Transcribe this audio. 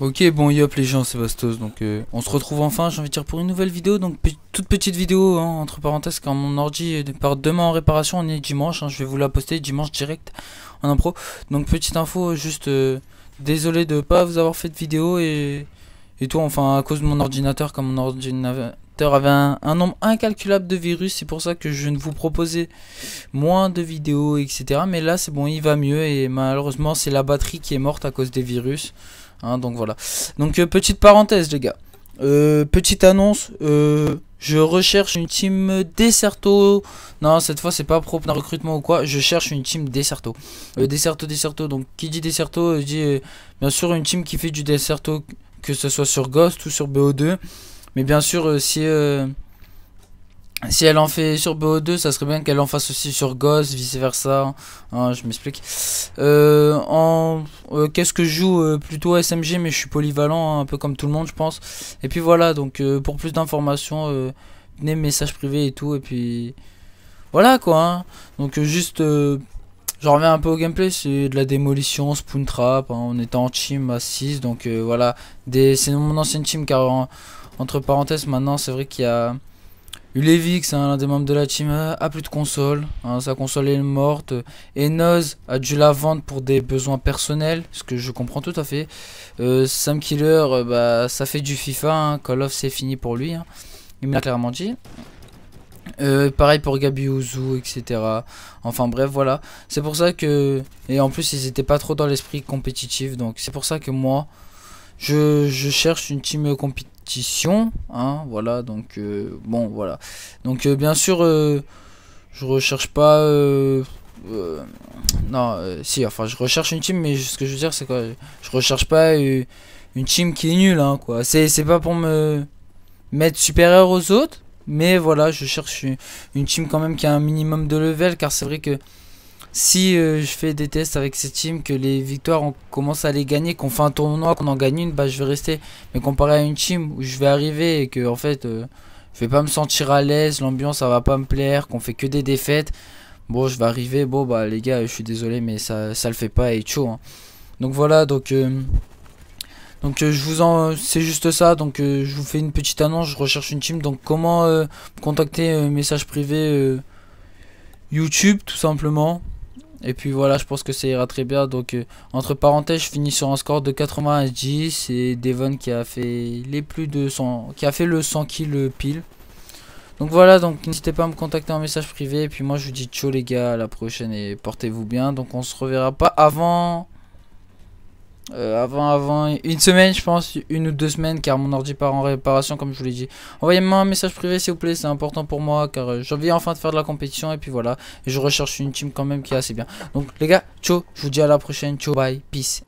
Ok, bon, yop les gens, c'est Bastos, donc euh, on se retrouve enfin, j'ai envie de dire, pour une nouvelle vidéo, donc toute petite vidéo, hein, entre parenthèses, quand mon ordi part demain en réparation, on est dimanche, hein, je vais vous la poster dimanche direct en impro, donc petite info, juste, euh, désolé de pas vous avoir fait de vidéo et, et tout, enfin, à cause de mon ordinateur, comme mon ordinateur avait un, nombre incalculable de virus, c'est pour ça que je ne vous proposais moins de vidéos, etc., mais là, c'est bon, il va mieux, et malheureusement, c'est la batterie qui est morte à cause des virus, Hein, donc voilà. Donc euh, petite parenthèse les gars. Euh, petite annonce. Euh, je recherche une team Deserto. Non, cette fois c'est pas propre d'un recrutement ou quoi. Je cherche une team Deserto. Deserto, Deserto. Donc qui dit Deserto dit bien sûr une team qui fait du Deserto, que ce soit sur Ghost ou sur BO2. Mais bien sûr si si elle en fait sur BO2, ça serait bien qu'elle en fasse aussi sur Ghost, vice versa. Ah, je m'explique. Euh, en euh, qu'est-ce que je joue euh, plutôt SMG, mais je suis polyvalent, hein, un peu comme tout le monde, je pense. Et puis voilà. Donc pour plus d'informations, venez messages privés et tout. Et puis voilà quoi. Hein. Donc juste, je reviens un peu au gameplay, c'est de la démolition, spoon trap. Hein, on était en team à 6, donc voilà. c'est mon ancienne team car entre parenthèses, maintenant c'est vrai qu'il y a Ulevix, un hein, l'un des membres de la team, a ah, plus de console. Hein, sa console est morte. Et a dû la vendre pour des besoins personnels, ce que je comprends tout à fait. Euh, Sam Killer, euh, bah, ça fait du FIFA. Hein. Call of, c'est fini pour lui. Il m'a clairement dit. Euh, pareil pour Gabi Ouzou, etc. Enfin bref, voilà. C'est pour ça que... Et en plus, ils n'étaient pas trop dans l'esprit compétitif. Donc c'est pour ça que moi, je, je cherche une team compétitive Hein, voilà, donc euh, bon, voilà. Donc euh, bien sûr, euh, je recherche pas. non, si, enfin, je recherche une team, mais ce que je veux dire, c'est quoi Je recherche pas une team qui est nulle, hein, quoi. C'est pas pour me mettre supérieur aux autres, mais voilà, je cherche une team quand même qui a un minimum de level, car c'est vrai que si euh, je fais des tests avec ces team que les victoires, on commence à les gagner, qu'on fait un tournoi, qu'on en gagne une, bah je vais rester. Mais comparé à une team où je vais arriver et que en fait, euh, je vais pas me sentir à l'aise, l'ambiance, ça va pas me plaire, qu'on fait que des défaites, bon, je vais arriver, bon, bah les gars, je suis désolé, mais ça, ça le fait pas et chaud. Hein. Donc voilà, donc. Euh, donc je vous en c'est juste ça donc je vous fais une petite annonce, je recherche une team donc comment contacter message privé YouTube tout simplement et puis voilà, je pense que ça ira très bien. Donc, euh, entre parenthèses, je finis sur un score de 80 à 10. C'est Devon qui a fait les plus de 100, qui a fait le 100 kills pile. Donc voilà, donc n'hésitez pas à me contacter en message privé. Et puis moi, je vous dis ciao les gars, à la prochaine et portez-vous bien. Donc on se reverra pas avant euh, avant, avant, une semaine, je pense, une ou deux semaines, car mon ordi part en réparation, comme je vous l'ai dit. Envoyez-moi un message privé, s'il vous plaît, c'est important pour moi, car euh, j'ai envie enfin de faire de la compétition, et puis voilà. je recherche une team quand même qui est assez bien. Donc, les gars, ciao, je vous dis à la prochaine, ciao, bye, peace.